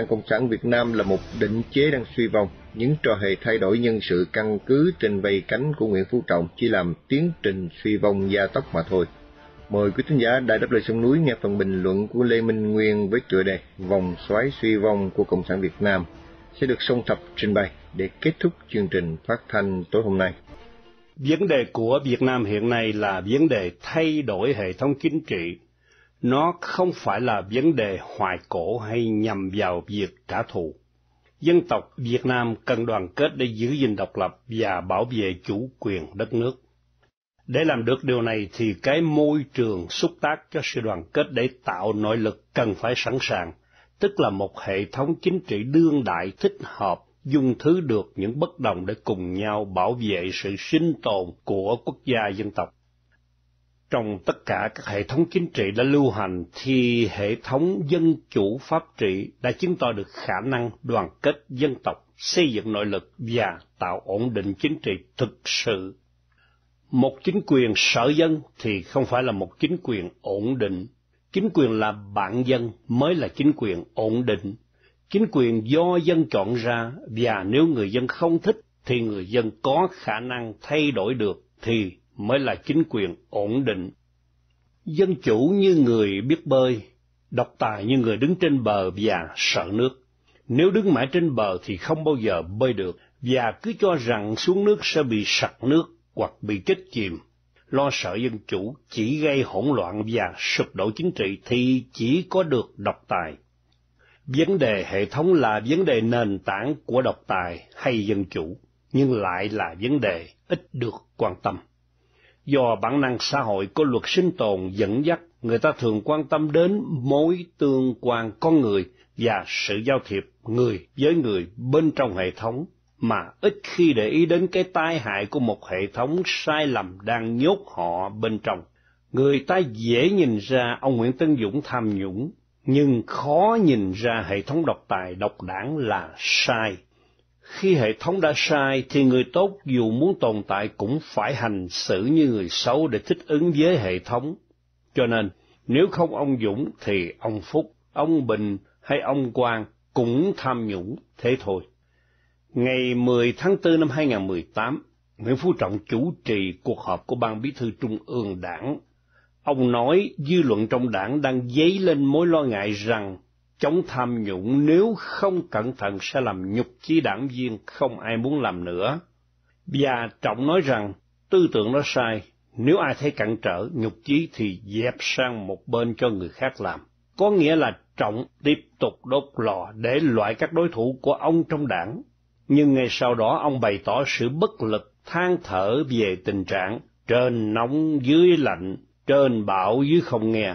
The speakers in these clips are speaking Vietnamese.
Đảng Cộng sản Việt Nam là một định chế đang suy vong. Những trò hề thay đổi nhân sự căn cứ trên vây cánh của Nguyễn Phú Trọng chỉ làm tiến trình suy vong gia tốc mà thôi. Mời quý thính giả Đại Đáp Lời Sông Núi nghe phần bình luận của Lê Minh Nguyên với tựa đề Vòng xoáy suy vong của Cộng sản Việt Nam sẽ được song thập trình bày để kết thúc chương trình phát thanh tối hôm nay. Vấn đề của Việt Nam hiện nay là vấn đề thay đổi hệ thống chính trị nó không phải là vấn đề hoài cổ hay nhằm vào việc trả thù. Dân tộc Việt Nam cần đoàn kết để giữ gìn độc lập và bảo vệ chủ quyền đất nước. Để làm được điều này thì cái môi trường xúc tác cho sự đoàn kết để tạo nội lực cần phải sẵn sàng, tức là một hệ thống chính trị đương đại thích hợp dung thứ được những bất đồng để cùng nhau bảo vệ sự sinh tồn của quốc gia dân tộc trong tất cả các hệ thống chính trị đã lưu hành thì hệ thống dân chủ pháp trị đã chứng tỏ được khả năng đoàn kết dân tộc, xây dựng nội lực và tạo ổn định chính trị thực sự. Một chính quyền sở dân thì không phải là một chính quyền ổn định. Chính quyền là bạn dân mới là chính quyền ổn định. Chính quyền do dân chọn ra và nếu người dân không thích thì người dân có khả năng thay đổi được thì mới là chính quyền ổn định. Dân chủ như người biết bơi, độc tài như người đứng trên bờ và sợ nước. Nếu đứng mãi trên bờ thì không bao giờ bơi được, và cứ cho rằng xuống nước sẽ bị sặc nước hoặc bị chết chìm. Lo sợ dân chủ chỉ gây hỗn loạn và sụp đổ chính trị thì chỉ có được độc tài. Vấn đề hệ thống là vấn đề nền tảng của độc tài hay dân chủ, nhưng lại là vấn đề ít được quan tâm do bản năng xã hội có luật sinh tồn dẫn dắt người ta thường quan tâm đến mối tương quan con người và sự giao thiệp người với người bên trong hệ thống mà ít khi để ý đến cái tai hại của một hệ thống sai lầm đang nhốt họ bên trong người ta dễ nhìn ra ông nguyễn Tân dũng tham nhũng nhưng khó nhìn ra hệ thống độc tài độc đảng là sai khi hệ thống đã sai thì người tốt dù muốn tồn tại cũng phải hành xử như người xấu để thích ứng với hệ thống. Cho nên, nếu không ông Dũng thì ông Phúc, ông Bình hay ông Quang cũng tham nhũng thế thôi. Ngày 10 tháng 4 năm 2018, Nguyễn Phú Trọng chủ trì cuộc họp của Ban Bí thư Trung ương Đảng. Ông nói dư luận trong đảng đang dấy lên mối lo ngại rằng chống tham nhũng nếu không cẩn thận sẽ làm nhục chí đảng viên không ai muốn làm nữa. Và Trọng nói rằng, tư tưởng nó sai, nếu ai thấy cản trở, nhục chí thì dẹp sang một bên cho người khác làm. Có nghĩa là Trọng tiếp tục đốt lò để loại các đối thủ của ông trong đảng. Nhưng ngay sau đó ông bày tỏ sự bất lực, than thở về tình trạng trên nóng dưới lạnh, trên bão dưới không nghe.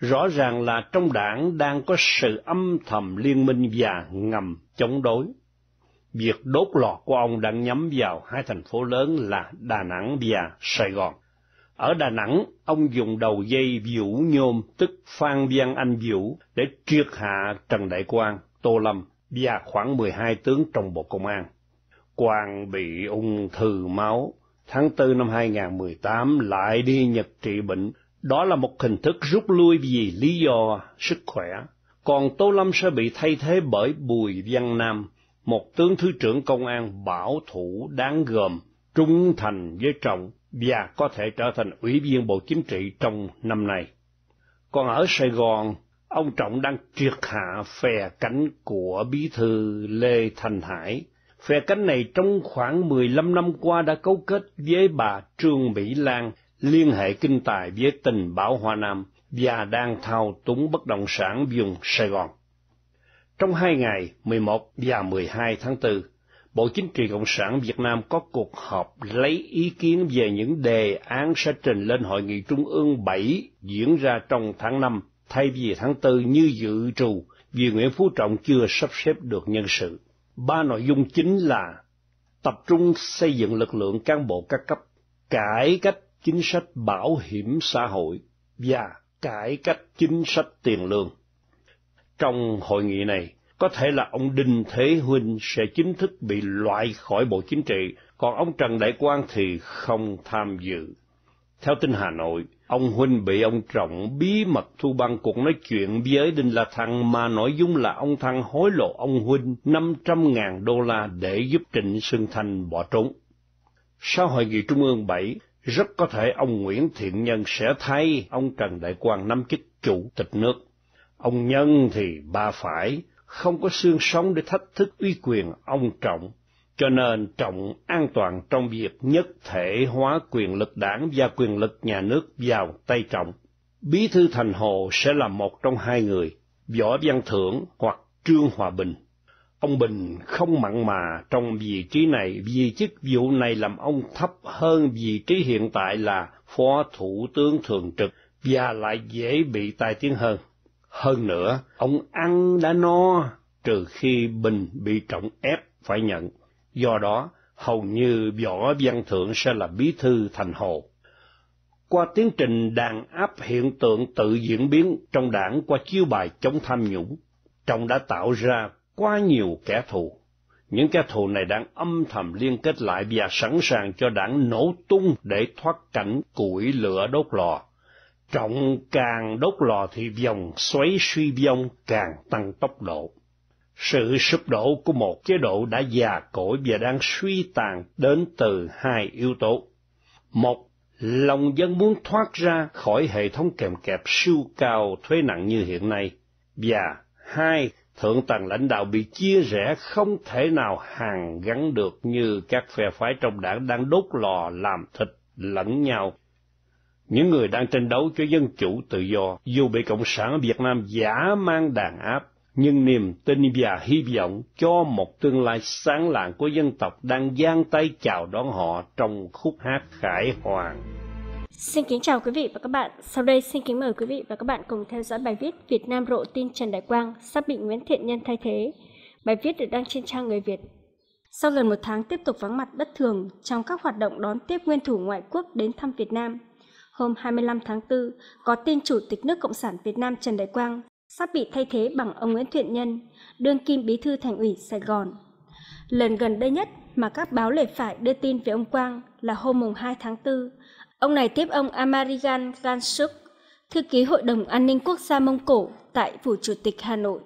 Rõ ràng là trong đảng đang có sự âm thầm liên minh và ngầm chống đối. Việc đốt lọt của ông đang nhắm vào hai thành phố lớn là Đà Nẵng và Sài Gòn. Ở Đà Nẵng, ông dùng đầu dây Vũ Nhôm, tức Phan Văn Anh Vũ, để triệt hạ Trần Đại Quang, Tô Lâm và khoảng 12 tướng trong Bộ Công an. Quang bị ung thư máu, tháng 4 năm 2018 lại đi Nhật trị bệnh đó là một hình thức rút lui vì lý do sức khỏe. Còn Tô Lâm sẽ bị thay thế bởi Bùi Văn Nam, một tướng thứ trưởng công an bảo thủ đáng gồm, trung thành với trọng và có thể trở thành ủy viên Bộ Chính trị trong năm nay. Còn ở Sài Gòn, ông Trọng đang triệt hạ phe cánh của bí thư Lê Thành Hải. Phe cánh này trong khoảng 15 năm qua đã cấu kết với bà Trương Mỹ Lan liên hệ kinh tài với tình bảo Hoa Nam và đang thao túng bất động sản vùng Sài Gòn. Trong hai ngày 11 và 12 tháng 4, Bộ Chính trị Cộng sản Việt Nam có cuộc họp lấy ý kiến về những đề án sẽ trình lên Hội nghị Trung ương 7 diễn ra trong tháng 5 thay vì tháng 4 như dự trù vì Nguyễn Phú Trọng chưa sắp xếp được nhân sự. Ba nội dung chính là tập trung xây dựng lực lượng cán bộ các cấp, cải cách chính sách bảo hiểm xã hội và cải cách chính sách tiền lương. Trong hội nghị này, có thể là ông Đinh Thế Huynh sẽ chính thức bị loại khỏi Bộ Chính trị, còn ông Trần Đại Quang thì không tham dự. Theo tin Hà Nội, ông Huynh bị ông Trọng bí mật thu băng cuộc nói chuyện với Đinh La Thăng mà nội dung là ông Thăng hối lộ ông Huynh 500.000 đô la để giúp Trịnh Xuân Thanh bỏ trốn. Sau hội nghị Trung ương 7, rất có thể ông Nguyễn Thiện Nhân sẽ thay ông Trần Đại Quang nắm chức chủ tịch nước. Ông Nhân thì ba phải, không có xương sống để thách thức uy quyền ông Trọng, cho nên Trọng an toàn trong việc nhất thể hóa quyền lực đảng và quyền lực nhà nước vào tay Trọng. Bí thư Thành Hồ sẽ là một trong hai người, Võ Văn Thưởng hoặc Trương Hòa Bình. Ông Bình không mặn mà trong vị trí này vì chức vụ này làm ông thấp hơn vị trí hiện tại là Phó Thủ tướng Thường trực và lại dễ bị tai tiếng hơn. Hơn nữa, ông ăn đã no, trừ khi Bình bị trọng ép phải nhận. Do đó, hầu như Võ Văn Thượng sẽ là bí thư thành hồ. Qua tiến trình đàn áp hiện tượng tự diễn biến trong đảng qua chiêu bài chống tham nhũng, trong đã tạo ra quá nhiều kẻ thù. Những kẻ thù này đang âm thầm liên kết lại và sẵn sàng cho đảng nổ tung để thoát cảnh củi lửa đốt lò. Trọng càng đốt lò thì vòng xoáy suy vong càng tăng tốc độ. Sự sụp đổ của một chế độ đã già cỗi và đang suy tàn đến từ hai yếu tố. Một, lòng dân muốn thoát ra khỏi hệ thống kèm kẹp siêu cao thuế nặng như hiện nay. Và hai, thượng tầng lãnh đạo bị chia rẽ không thể nào hàn gắn được như các phe phái trong đảng đang đốt lò làm thịt lẫn nhau. Những người đang tranh đấu cho dân chủ tự do, dù bị Cộng sản Việt Nam giả mang đàn áp, nhưng niềm tin và hy vọng cho một tương lai sáng lạng của dân tộc đang giang tay chào đón họ trong khúc hát khải hoàng. Xin kính chào quý vị và các bạn. Sau đây xin kính mời quý vị và các bạn cùng theo dõi bài viết Việt Nam rộ tin Trần Đại Quang sắp bị Nguyễn Thiện Nhân thay thế. Bài viết được đăng trên trang Người Việt. Sau gần một tháng tiếp tục vắng mặt bất thường trong các hoạt động đón tiếp nguyên thủ ngoại quốc đến thăm Việt Nam, hôm 25 tháng 4 có tin Chủ tịch nước Cộng sản Việt Nam Trần Đại Quang sắp bị thay thế bằng ông Nguyễn Thiện Nhân, đương kim bí thư thành ủy Sài Gòn. Lần gần đây nhất mà các báo lề phải đưa tin về ông Quang là hôm mùng 2 tháng 4 Ông này tiếp ông Amarigan Ransuk, thư ký Hội đồng An ninh Quốc gia Mông Cổ tại Phủ Chủ tịch Hà Nội.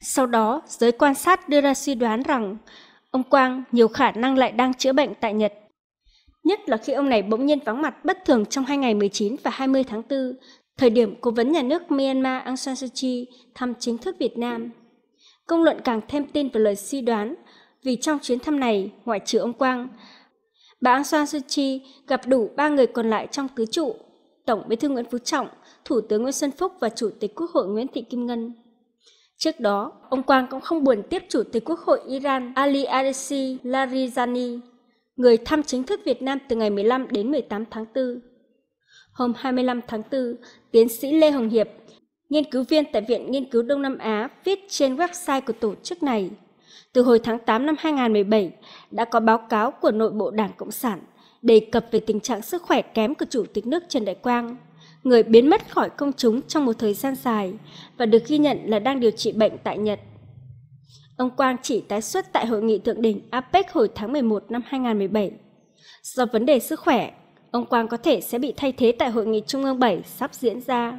Sau đó, giới quan sát đưa ra suy đoán rằng ông Quang nhiều khả năng lại đang chữa bệnh tại Nhật. Nhất là khi ông này bỗng nhiên vắng mặt bất thường trong hai ngày 19 và 20 tháng 4, thời điểm cố vấn nhà nước Myanmar Aung San Suu Kyi thăm chính thức Việt Nam. Công luận càng thêm tin vào lời suy đoán, vì trong chuyến thăm này, ngoại trừ ông Quang, bà Aung San Suu Kyi gặp đủ ba người còn lại trong tứ trụ, Tổng Bí thư Nguyễn Phú Trọng, Thủ tướng Nguyễn Xuân Phúc và Chủ tịch Quốc hội Nguyễn Thị Kim Ngân. Trước đó, ông Quang cũng không buồn tiếp Chủ tịch Quốc hội Iran Ali Adesi Larijani, người thăm chính thức Việt Nam từ ngày 15 đến 18 tháng 4. Hôm 25 tháng 4, tiến sĩ Lê Hồng Hiệp, nghiên cứu viên tại Viện Nghiên cứu Đông Nam Á, viết trên website của tổ chức này – từ hồi tháng 8 năm 2017 đã có báo cáo của nội bộ Đảng Cộng sản đề cập về tình trạng sức khỏe kém của Chủ tịch nước Trần Đại Quang, người biến mất khỏi công chúng trong một thời gian dài và được ghi nhận là đang điều trị bệnh tại Nhật. Ông Quang chỉ tái xuất tại hội nghị thượng đỉnh APEC hồi tháng 11 năm 2017. Do vấn đề sức khỏe, ông Quang có thể sẽ bị thay thế tại hội nghị Trung ương 7 sắp diễn ra.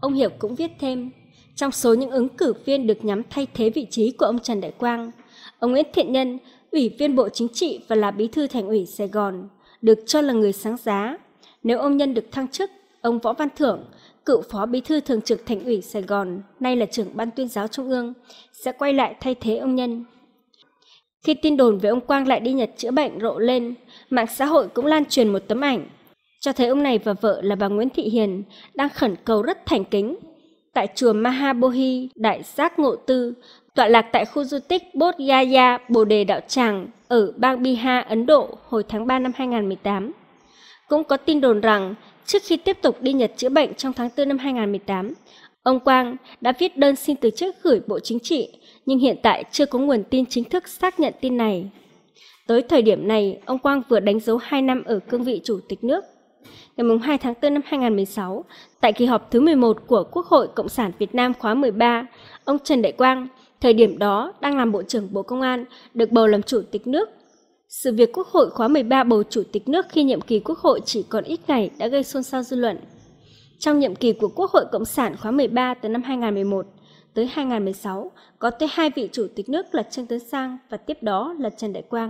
Ông Hiệp cũng viết thêm, trong số những ứng cử viên được nhắm thay thế vị trí của ông Trần Đại Quang, ông Nguyễn Thiện Nhân, Ủy viên Bộ Chính trị và là Bí thư Thành ủy Sài Gòn, được cho là người sáng giá. Nếu ông Nhân được thăng chức, ông Võ Văn Thưởng, cựu Phó Bí thư Thường trực Thành ủy Sài Gòn, nay là trưởng Ban tuyên giáo Trung ương, sẽ quay lại thay thế ông Nhân. Khi tin đồn về ông Quang lại đi Nhật chữa bệnh rộ lên, mạng xã hội cũng lan truyền một tấm ảnh, cho thấy ông này và vợ là bà Nguyễn Thị Hiền đang khẩn cầu rất thành kính tại chùa Mahabohi, Đại Giác Ngộ Tư, tọa lạc tại khu du tích Bodh Gaya Bồ Đề Đạo Tràng ở bang Bihar, Ấn Độ hồi tháng 3 năm 2018. Cũng có tin đồn rằng trước khi tiếp tục đi Nhật chữa bệnh trong tháng 4 năm 2018, ông Quang đã viết đơn xin từ chức gửi Bộ Chính trị, nhưng hiện tại chưa có nguồn tin chính thức xác nhận tin này. Tới thời điểm này, ông Quang vừa đánh dấu 2 năm ở cương vị chủ tịch nước ngày 2 tháng 4 năm 2016, tại kỳ họp thứ 11 của Quốc hội Cộng sản Việt Nam khóa 13, ông Trần Đại Quang, thời điểm đó đang làm Bộ trưởng Bộ Công an, được bầu làm Chủ tịch nước. Sự việc Quốc hội khóa 13 bầu Chủ tịch nước khi nhiệm kỳ Quốc hội chỉ còn ít ngày đã gây xôn xao dư luận. Trong nhiệm kỳ của Quốc hội Cộng sản khóa 13 từ năm 2011 tới 2016, có tới hai vị Chủ tịch nước là Trương Tấn Sang và tiếp đó là Trần Đại Quang.